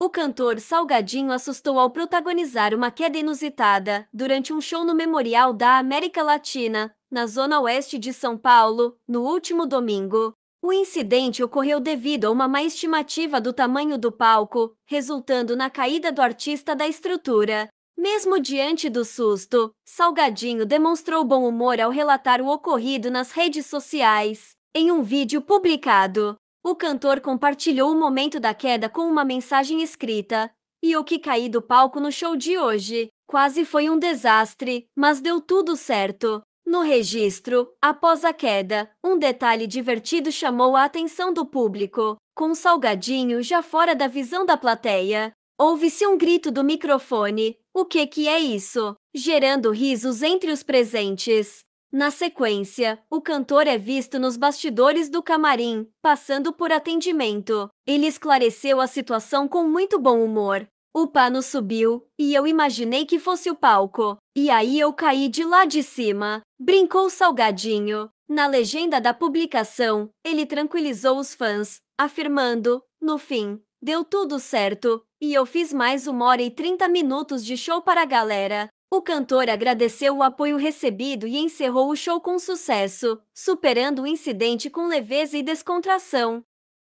O cantor Salgadinho assustou ao protagonizar uma queda inusitada durante um show no Memorial da América Latina, na zona oeste de São Paulo, no último domingo. O incidente ocorreu devido a uma má estimativa do tamanho do palco, resultando na caída do artista da estrutura. Mesmo diante do susto, Salgadinho demonstrou bom humor ao relatar o ocorrido nas redes sociais, em um vídeo publicado. O cantor compartilhou o momento da queda com uma mensagem escrita: E o que caí do palco no show de hoje? Quase foi um desastre, mas deu tudo certo. No registro, após a queda, um detalhe divertido chamou a atenção do público. Com o salgadinho já fora da visão da plateia, ouve-se um grito do microfone: O que que é isso? Gerando risos entre os presentes. Na sequência, o cantor é visto nos bastidores do camarim, passando por atendimento. Ele esclareceu a situação com muito bom humor. O pano subiu, e eu imaginei que fosse o palco. E aí eu caí de lá de cima, brincou Salgadinho. Na legenda da publicação, ele tranquilizou os fãs, afirmando: no fim, deu tudo certo, e eu fiz mais uma hora e trinta minutos de show para a galera. O cantor agradeceu o apoio recebido e encerrou o show com sucesso, superando o incidente com leveza e descontração.